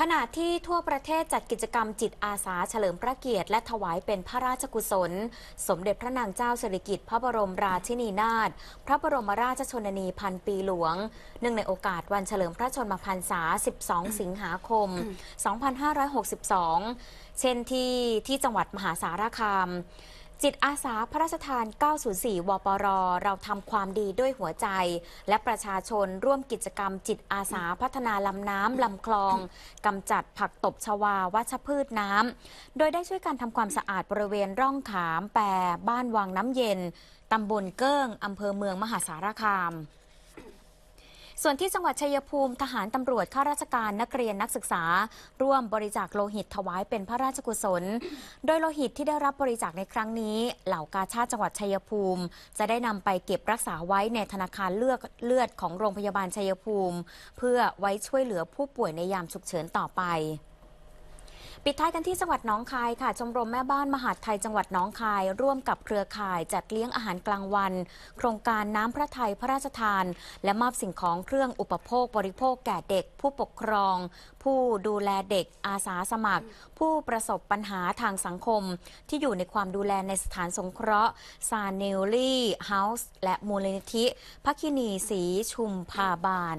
ขณะที่ทั่วประเทศจัดกิจกรรมจิตอาสา เฉลิมพระเกียรติและถวายเป็นพระราชกุศล สมเด็จพระนางเจ้าสิริกิติ์พระบรมราชินีนาถพระบรมราชชนนีพันปีหลวง เนื่องในโอกาสวันเฉลิมพระชนมพรรษา 12 สิงหาคม 2562 เช่นที่ที่จังหวัดมหาสารคามจิตอาสาพระราชทาน 904 วปร เราทำความดีด้วยหัวใจและประชาชนร่วมกิจกรรมจิตอาสาพัฒนาลำน้ำลำคลองกำจัดผักตบชวาวัชพืชน้ำ โดยได้ช่วยการทำความสะอาดบริเวณร่องขามแปรบ้านวังน้ำเย็นตำบลเกิ้งอำเภอเมืองมหาสารคามส่วนที่จังหวัดชัยภูมิทหารตำรวจข้าราชการนักเรียนนักศึกษา ร่วมบริจาคโลหิตถวายเป็นพระราชกุศล โดยโลหิตที่ได้รับบริจาคในครั้งนี้ เหล่ากาชาติจังหวัดชัยภูมิ จะได้นำไปเก็บรักษาไว้ในธนาคารเลือดเลือดของโรงพยาบาลชัยภูมิ เพื่อไว้ช่วยเหลือผู้ป่วยในยามฉุกเฉินต่อไปปิดท้ายกันที่จังหวัดน้องคายค่ะชมรมแม่บ้านมหาดไทยจังหวัดน้องคาย ร่วมกับเครือข่าย จัดเลี้ยงอาหารกลางวัน โครงการน้ำพระไทยพระราชทาน และมอบสิ่งของเครื่องอุปโภคบริโภคแก่เด็กผู้ปกครอง ผู้ดูแลเด็กอาสาสมัคร ผู้ประสบปัญหาทางสังคม ที่อยู่ในความดูแลในสถานสงเคราะห์ ซาเนลลี่เฮาส์และมูลนิธิพักินีสีชุมพาบาล